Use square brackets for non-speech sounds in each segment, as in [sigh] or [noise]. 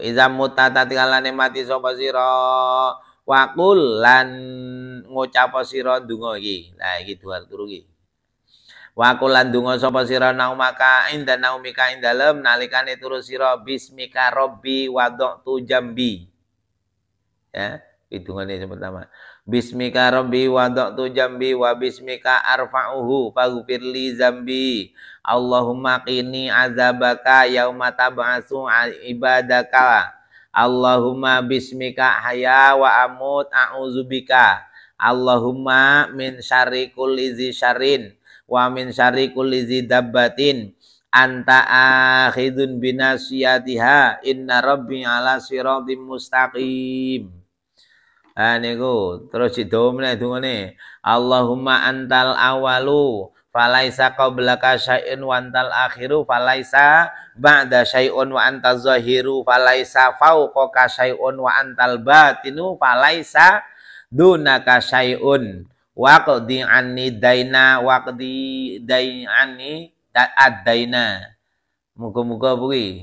Iza tati kalane mati sapa sira Wakul lan ngucap sira donga iki. Nah iki dua turu iki. Wakul lan donga sapa siro naumaka inda naumika ing dalem nalikane turu sira bismika rabbi tu jambi. Ya hitungannya yang pertama bismika rabbi tu jambi wa bismika arfa'uhu li zambi Allahumma qini azabaka yauma tab'asu ibadaka Allahumma bismika haya wa amut a'udzubika Allahumma min syarri kulli dzi wa min syarri kulli dabbatin anta akhidun binasiyatiha inna rabbi ala siratim mustaqim Ah niku terus didomne dungane Allahumma antal awalu falaisa qablaka syai'un wa antal akhiru falaisa ba'da syai'un wa antal zahiru falaisa fauqaka syai'un wa antal batinu falaisa dunaka syai'un waqdi anni daina waqdi dai anni ad-daina muga-muga bui.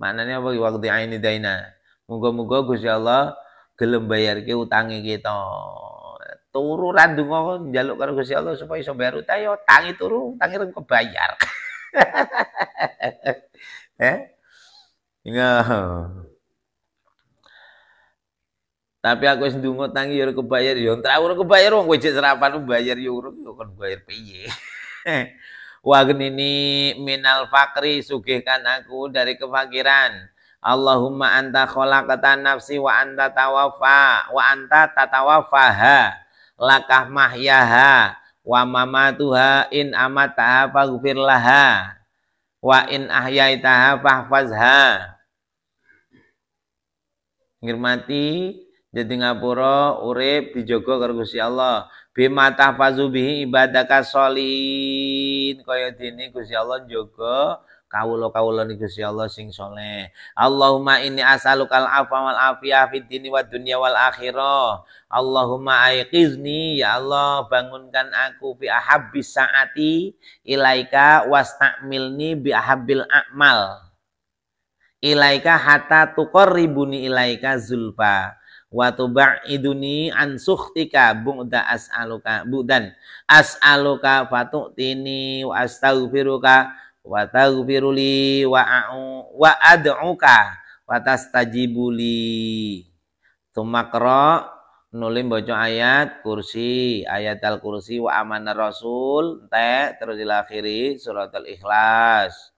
maknane apa waqdi anni daina muga-muga Gusti Allah gelem bayar ke utangi kita. Turu randu ngomong jaluk karo Gusti Allah supaya iso bayar utang ya tangi turu, tangi reng kebayar. [laughs] eh? ya Tapi aku wis ndungo tangi yo ya kebayar yon ya entar urung kebayar wong kowe serapan bayar yo ya urung yo kon bayar piye. [laughs] Wah ini minal fakri sugihkan aku dari kefakiran Allahumma anta kholakata nafsi wa anta tawafa wa anta tatawafaha lakah mahyaha wa mamatuha in amataha faghfir laha wa in ahyaitaha fahfazha ngirmati jadi ngapura urip dijogo karo Gusti Allah bima tahfazu bihi ibadaka sholin kaya dene Gusti Allah kawula-kawula niku Gusti Allah sing soleh. Allahumma inni as'alukal afwa wal afiyah fid dini wad dunya wal akhirah. Allahumma aiqizni ya Allah bangunkan aku bi ahabbi saati ilaika wasta'milni bi ahabbil a'mal. Ilaika hatta tuqarribuni ilaika zulfa wa tubaiduni an sukhtika bu'da as'aluka bu'dan as'aluka fatu'tini wa astaghfiruka wa taghfiruli wa a'u wa ad'uka wa tastajibuli tumakro nulim baca ayat kursi ayat al kursi wa amanah rasul te terus dilakhiri surat al ikhlas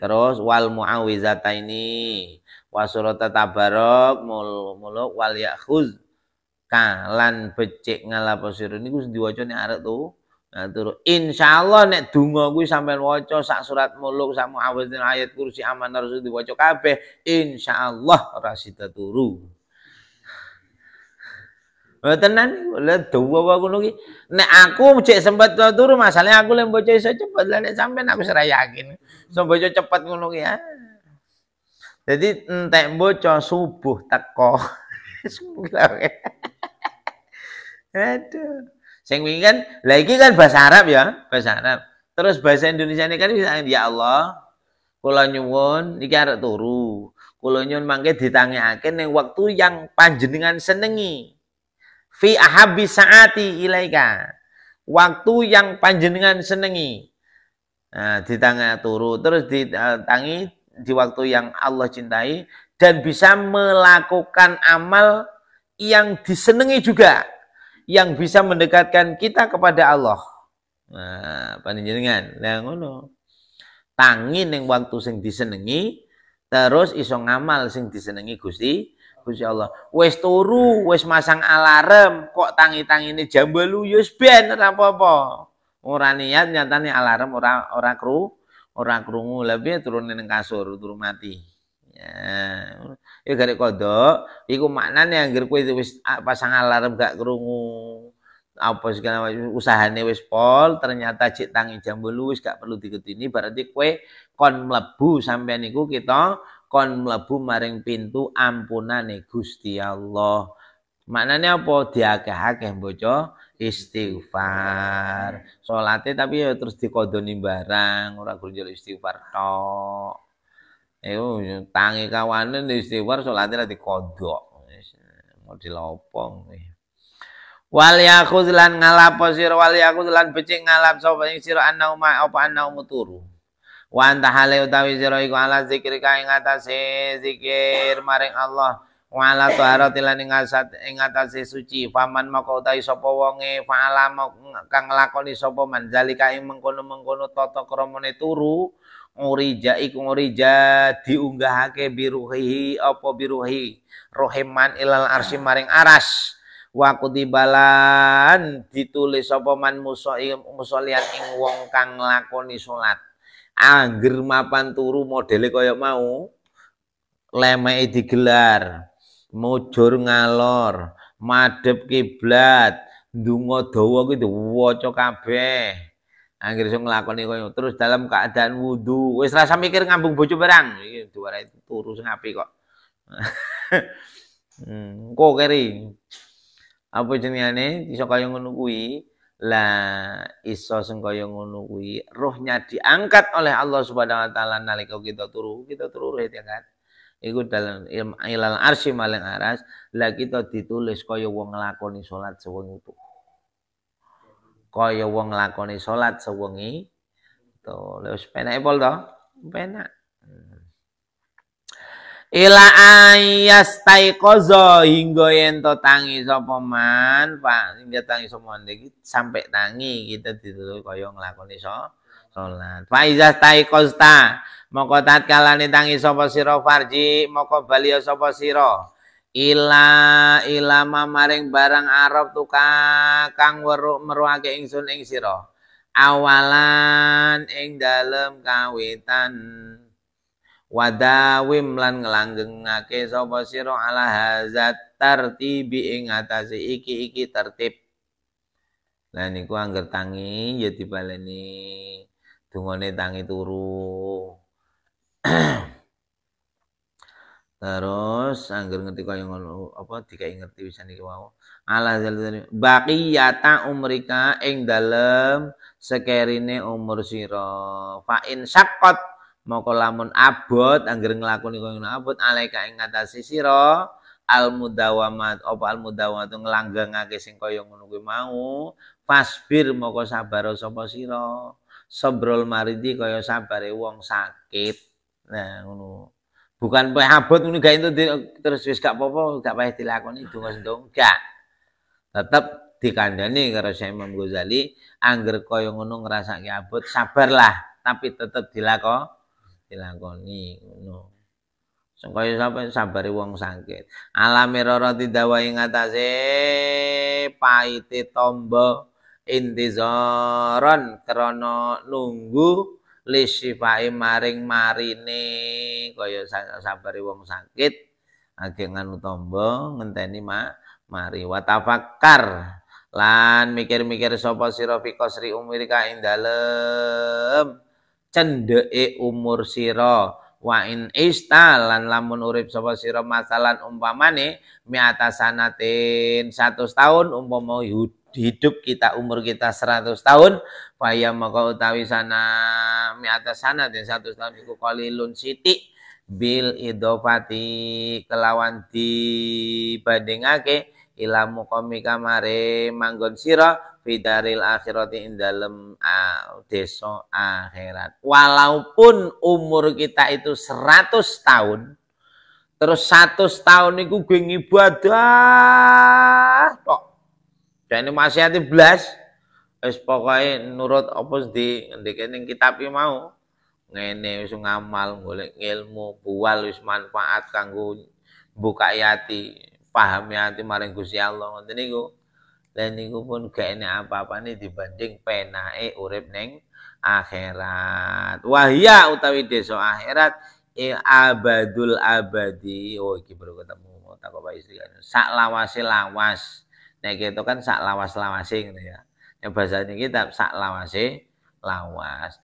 terus wal muawizata ini wa surat tabarok mul muluk wal yakhuz kalan becik ini gus niku diwacane arek tuh Atur nah, Allah nek dungo gue sampai waca sak surat muluk sak muawwidin ayat kursi aman harus di diwaca kabeh Insya Allah rasita turu. Tenan boleh dawa wae ngono Nek aku cek sempat turu masalahnya aku yang maca iso cepat lah nek sampai aku ora yakin. So maca cepat ngono ya. Jadi entek maca subuh teko. [laughs] Aduh. Sing wingi kan kan bahasa Arab ya, bahasa Arab. Terus bahasa Indonesia ini kan bisa ya Allah, kula nyuwun iki arek turu. Kula nyuwun mangke ditangekake ning waktu yang panjenengan senengi. Fi ahabbi saati ilaika. Waktu yang panjenengan senengi. Nah, ditangi turu terus ditangi di waktu yang Allah cintai dan bisa melakukan amal yang disenangi juga yang bisa mendekatkan kita kepada Allah. Nah, panjenengan, lah ngono. Tangin yang waktu sing disenengi, terus iso ngamal sing disenengi Gusti Gusti Allah. Wis turu, wis masang alarm, kok tangi-tangine jambelu yo ya ben ora apa-apa. Ora niat nyatane alarm ora ora kru, ora krungu, lebih turun ning kasur, turu mati. Ya. ya gara iku maknane anggar kowe wis ah, pasang alarm gak kerungu apa segala usahane wis pol ternyata cek tangi jam wis gak perlu diketini berarti kowe kon mlebu sampean iku kita kon mlebu maring pintu ampunane Gusti Allah maknane apa diakeh-akeh bocah istighfar salate tapi ya terus dikodoni barang ora gunjul istighfar tok Iku tangi kawanen istighfar salate ra dikodok. kodok apa kuwi? wali aku lan ngalap posir, wali aku lan becik ngalap sapa ing sira ana uma apa ana turu. wanta hale utawi sira iku ala zikir ka ing zikir maring Allah. Wala ala taharati lan ing ing suci. Faman maka utawi sapa wonge fa'ala kang ngelakoni sapa man zalika ing mengkono-mengkono toto kromone turu ngurija iku ngurija diunggahake biruhi apa biruhi rohiman ilal arsimaring maring aras waku tibalan ditulis sapa man musolian ing wong kang lakoni salat angger mapan turu modele kaya mau lemeke digelar mujur ngalor madep kiblat ndonga dawa kuwi diwaca kabeh Anggir sing nglakoni koyo terus dalam keadaan wudu, wis rasa mikir ngambung bojo barang. Iki itu turu sing apik kok. [laughs] hmm, kok keri. Apa jenengane iso kaya ngono kuwi? La iso sing kaya ngono kuwi rohnya diangkat oleh Allah Subhanahu wa taala nalika kita turu, kita turu ya kan. Iku dalam ilal arsy maling aras, lah kita ditulis kaya wong nglakoni salat sewengi tuh kaya wong nglakoni salat sewengi to leus penak penake pol to penak hmm. ila ayas taikozo hingga yen tangi sapa man Pak hingga tangi sapa man iki sampai tangi kita ditutur kaya nglakoni so salat fa iza taiqazta moko ni tangi sapa sira farji moko baliya sapa sira ila ilama maring barang arab tukang kang weruk meruake ingsun ing sira awalan ing dalem kawitan wadawim lan nglanggengake sapa sira ala hazat tartibi ing atase iki iki tertib lan niku angger tangi ya dibaleni dungane tangi turu [clears throat] Terus anggere ngerti kaya ngono apa dikai ngerti bisa niki wau. Ala zalzali baqiyata umrika ing dalem ne, umur sira. Fa in moko lamun abot anggere nglakoni kaya ngono abot alaika ing ngatasi sira al mudawamat apa al mudawamat nglanggengake sing kaya ngono kuwi mau fasbir moko sabar sapa sira. Sabrul maridi kaya sabare wong sakit. Nah ngono. bukan pehabot ini gak terus wis gak apa-apa gak payah dilakoni donga sedong gak tetap karo saya Imam Ghazali angger kaya ngono ngrasake abot sabarlah tapi tetap dilako dilakoni ngono sing kaya sampe sabare wong sakit alami roro didawahi ngatasé paite tombo intizaron krana nunggu lisifai maring marine kaya sabari wong sakit agengan utombo ngenteni ma mari watafakar lan mikir-mikir sapa sira fi qasri umri ka dalem cendeke umur sira wa in Lan lamun urip sapa sira masalan umpamane miata sanatin 100 tahun umpama hidup kita umur kita 100 tahun faya maka utawi sana mi atas sana dan 100 tahun iku qalilun siti bil idopati kelawan dibandingake ila muqami kamare manggon sira fidaril akhirati ing dalem desa akhirat. Walaupun umur kita itu 100 tahun, terus 100 tahun iku gue ngibadah. Dan ini masih hati belas, es pokoknya nurut opus di ngendike ning kitab mau. Ngene wis ngamal golek ilmu, bual wis manfaat kanggo buka hati, pahami hati maring Gusti Allah. Ngoten niku. lan niku pun gak enak apa apa nih dibanding penae urip neng akhirat. Wahya utawi desa akhirat e abadul abadi oh iki baru ketemu tak apa istri sak lawase lawas Nah, itu kan sak lawas lawasing gitu ya yang bahasanya kita sak lawase lawas